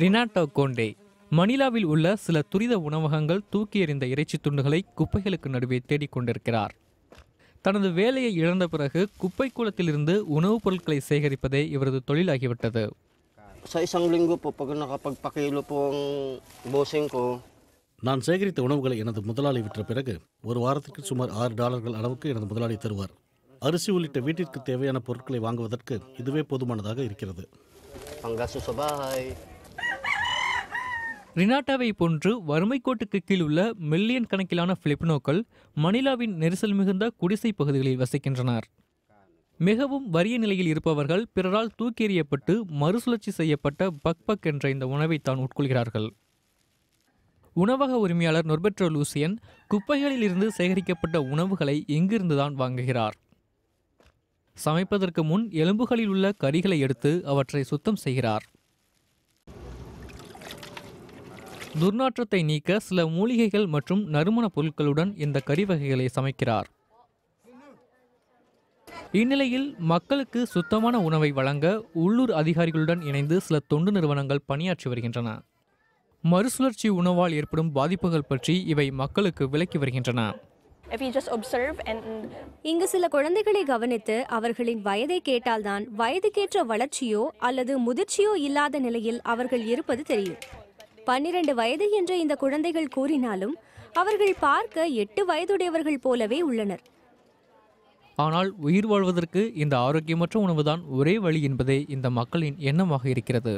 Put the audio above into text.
ரினாட்டோ கோண்டே மணிலாவில் உள்ள சில துரித உணவகங்கள் தூக்கி எறிந்த இறைச்சி துண்டுகளை குப்பைகளுக்கு நடுவே தேடிக்கொண்டிருக்கிறார் தனது வேலையை இழந்த பிறகு குப்பை கூலத்திலிருந்து உணவுப் பொருட்களை சேகரிப்பதே இவரது தொழிலாகிவிட்டது நான் சேகரித்த உணவுகளை எனது முதலாளி விற்ற பிறகு ஒரு வாரத்திற்கு சுமார் ஆறு டாலர்கள் அளவுக்கு எனது முதலாளி தருவார் அரிசி உள்ளிட்ட வீட்டிற்கு தேவையான பொருட்களை வாங்குவதற்கு இதுவே போதுமானதாக இருக்கிறது ரினாட்டாவை போன்று வறுமை கோட்டுக்கு கீழ் உள்ள மில்லியன் கணக்கிலான பிலிப்பினோக்கள் மணிலாவின் நெரிசல் மிகுந்த குடிசை பகுதிகளில் வசிக்கின்றனர் மிகவும் வறிய நிலையில் இருப்பவர்கள் பிறரால் தூக்கி எறியப்பட்டு மறுசுழற்சி செய்யப்பட்ட பக் பக் என்ற இந்த உணவை தான் உட்கொள்கிறார்கள் உணவக உரிமையாளர் நொர்பெட்ரோ லூசியன் குப்பைகளில் இருந்து சேகரிக்கப்பட்ட உணவுகளை எங்கிருந்துதான் வாங்குகிறார் சமைப்பதற்கு முன் எலும்புகளில் உள்ள கறிகளை எடுத்து அவற்றை சுத்தம் செய்கிறார் துர்நாற்றத்தை நீக்க சில மூலிகைகள் மற்றும் நறுமண பொருட்களுடன் இந்த கறி வகைகளை சமைக்கிறார் இந்நிலையில் மக்களுக்கு சுத்தமான உணவை வழங்க உள்ளூர் அதிகாரிகளுடன் இணைந்து சில தொண்டு நிறுவனங்கள் பணியாற்றி வருகின்றன மறுசுழற்சி உணவால் ஏற்படும் பாதிப்புகள் பற்றி இவை மக்களுக்கு விளக்கி வருகின்றன இங்கு சில குழந்தைகளை கவனித்து அவர்களின் வயதை கேட்டால்தான் வயதுக்கேற்ற வளர்ச்சியோ அல்லது முதிர்ச்சியோ இல்லாத நிலையில் அவர்கள் இருப்பது தெரியும் பன்னிரண்டு வயது என்று இந்த குழந்தைகள் கூறினாலும் அவர்கள் பார்க்க எட்டு வயதுடையவர்கள் போலவே உள்ளனர் ஆனால் உயிர் வாழ்வதற்கு இந்த ஆரோக்கியமற்ற உணவுதான் ஒரே வழி என்பதே இந்த மக்களின் எண்ணமாக இருக்கிறது